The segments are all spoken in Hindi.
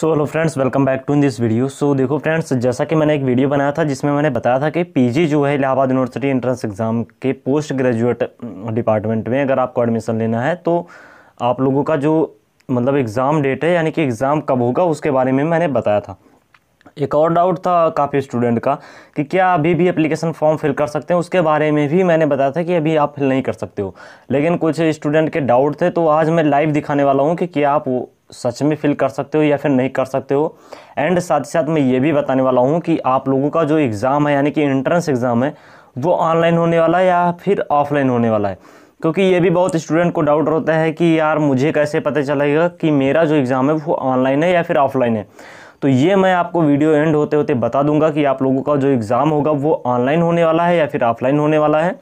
so hello friends welcome back to in this video so देखो फ्रेंड्स जैसा कि मैंने एक वीडियो बनाया था जिसमें मैंने बताया था कि पीजी जो है इलाहाबाद यूनिवर्सिटी एंट्रेंस एग्ज़ाम के पोस्ट ग्रेजुएट डिपार्टमेंट में अगर आपको एडमिशन लेना है तो आप लोगों का जो मतलब एग्ज़ाम डेट है यानी कि एग्ज़ाम कब होगा उसके बारे में मैंने बताया था एक और डाउट था काफ़ी स्टूडेंट का कि क्या अभी भी एप्लीकेशन फॉर्म फिल कर सकते हैं उसके बारे में भी मैंने बताया था कि अभी आप फिल नहीं कर सकते हो लेकिन कुछ स्टूडेंट के डाउट थे तो आज मैं लाइव दिखाने वाला हूँ कि क्या आप सच में फील कर सकते हो या फिर नहीं कर सकते हो एंड साथ ही साथ मैं ये भी बताने वाला हूँ कि आप लोगों का जो एग्ज़ाम है यानी कि एंट्रेंस एग्ज़ाम है वो ऑनलाइन होने वाला है या फिर ऑफलाइन होने वाला है क्योंकि ये भी बहुत स्टूडेंट को डाउट रहता है कि यार मुझे कैसे पता चलेगा कि मेरा जो एग्ज़ाम है वो ऑनलाइन है या फिर ऑफलाइन है तो ये मैं आपको वीडियो एंड होते होते बता दूंगा कि आप लोगों का जो एग्ज़ाम होगा वो ऑनलाइन होने वाला है या फिर ऑफलाइन होने वाला है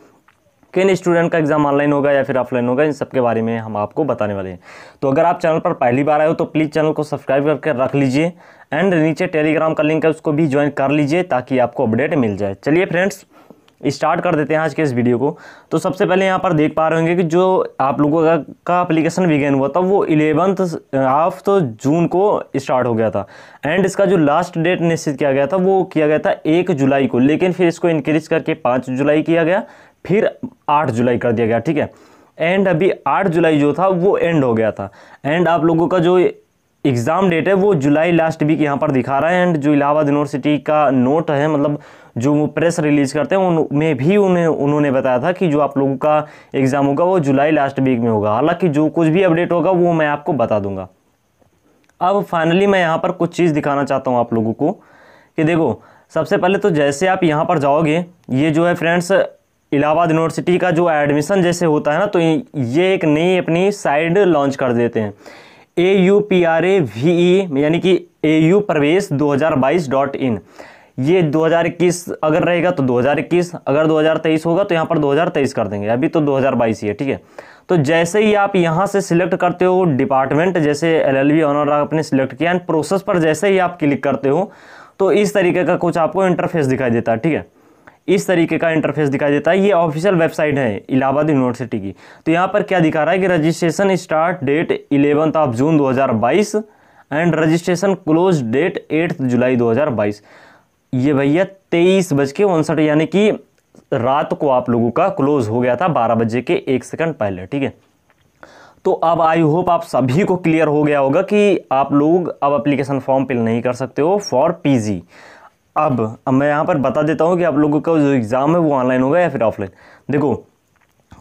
किन स्टूडेंट का एग्ज़ाम ऑनलाइन होगा या फिर ऑफलाइन होगा इन सब के बारे में हम आपको बताने वाले हैं तो अगर आप चैनल पर पहली बार आए हो तो प्लीज़ चैनल को सब्सक्राइब करके रख लीजिए एंड नीचे टेलीग्राम का लिंक है उसको भी ज्वाइन कर लीजिए ताकि आपको अपडेट मिल जाए चलिए फ्रेंड्स स्टार्ट कर देते हैं आज के इस वीडियो को तो सबसे पहले यहाँ पर देख पा रहे होंगे कि जो आप लोगों का का अप्लीकेशन विगेन हुआ था वो इलेवंथ ऑफ तो जून को स्टार्ट हो गया था एंड इसका जो लास्ट डेट निश्चित किया गया था वो किया गया था एक जुलाई को लेकिन फिर इसको इंक्रीज करके पाँच जुलाई किया गया फिर आठ जुलाई कर दिया गया ठीक है एंड अभी आठ जुलाई जो था वो एंड हो गया था एंड आप लोगों का जो एग्ज़ाम डेट है वो जुलाई लास्ट वीक यहाँ पर दिखा रहा है एंड जो इलाहाबाद यूनिवर्सिटी का नोट है मतलब जो वो प्रेस रिलीज करते हैं उनमें भी उन्हें उन्होंने बताया था कि जो आप लोगों का एग्ज़ाम होगा वो जुलाई लास्ट वीक में होगा हालांकि जो कुछ भी अपडेट होगा वो मैं आपको बता दूंगा अब फाइनली मैं यहाँ पर कुछ चीज़ दिखाना चाहता हूँ आप लोगों को कि देखो सबसे पहले तो जैसे आप यहाँ पर जाओगे ये जो है फ्रेंड्स इलाहाबाद यूनिवर्सिटी का जो एडमिशन जैसे होता है ना तो ये एक नई अपनी साइड लॉन्च कर देते हैं A U P R A V E यानी कि ए यू प्रवेश दो हज़ार बाईस डॉट इन ये 2021 अगर रहेगा तो 2021 अगर 2023 होगा तो यहाँ पर 2023 कर देंगे अभी तो 2022 ही है ठीक है तो जैसे ही आप यहाँ से सिलेक्ट करते हो डिपार्टमेंट जैसे एल एल वी ऑनर आपने सिलेक्ट किया एंड प्रोसेस पर जैसे ही आप क्लिक करते हो तो इस तरीके का कुछ आपको इंटरफेस दिखाई देता है ठीक है इस तरीके का इंटरफेस दिखाई देता है ये ऑफिशियल वेबसाइट है इलाहाबाद यूनिवर्सिटी की तो यहाँ पर क्या दिखा रहा है कि registration start date eleventh of June 2022 and registration close date eighth July 2022 ये भैया तेईस बज के उनसठ यानी कि रात को आप लोगों का क्लोज हो गया था बारह बजे के एक सेकेंड पहले ठीक है तो अब आई होप आप सभी को क्लियर हो गया होगा कि आप लोग अब एप्लीकेशन फॉर्म फिल नहीं कर सकते हो फॉर पीजी अब अब मैं यहाँ पर बता देता हूँ कि आप लोगों का जो एग्ज़ाम है वो ऑनलाइन होगा या फिर ऑफलाइन देखो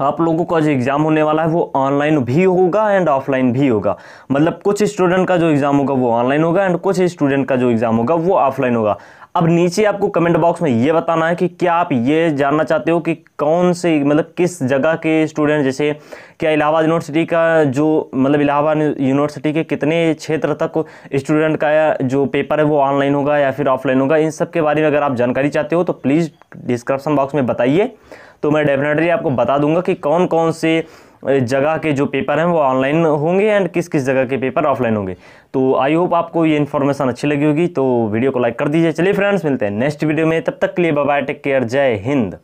आप लोगों का जो एग्ज़ाम होने वाला है वो ऑनलाइन भी होगा एंड ऑफलाइन भी होगा मतलब कुछ स्टूडेंट का जो एग्ज़ाम होगा वो ऑनलाइन होगा एंड कुछ स्टूडेंट का जो एग्ज़ाम होगा वो ऑफलाइन होगा अब नीचे आपको कमेंट बॉक्स में ये बताना है कि क्या आप ये जानना चाहते हो कि कौन से मतलब किस जगह के स्टूडेंट जैसे क्या इलाहाबाद यूनिवर्सिटी का जो मतलब इलाहाबाद यूनिवर्सिटी के कितने क्षेत्र तक स्टूडेंट का जो पेपर है वो ऑनलाइन होगा या फिर ऑफलाइन होगा इन सब के बारे में अगर आप जानकारी चाहते हो तो प्लीज़ डिस्क्रिप्सन बॉक्स में बताइए तो मैं डेफिनेटली आपको बता दूंगा कि कौन कौन से जगह के जो पेपर हैं वो ऑनलाइन होंगे एंड किस किस जगह के पेपर ऑफलाइन होंगे तो आई होप आपको ये इन्फॉर्मेशन अच्छी लगी होगी तो वीडियो को लाइक कर दीजिए चलिए फ्रेंड्स मिलते हैं नेक्स्ट वीडियो में तब तक के लिए बाय टेक केयर जय हिंद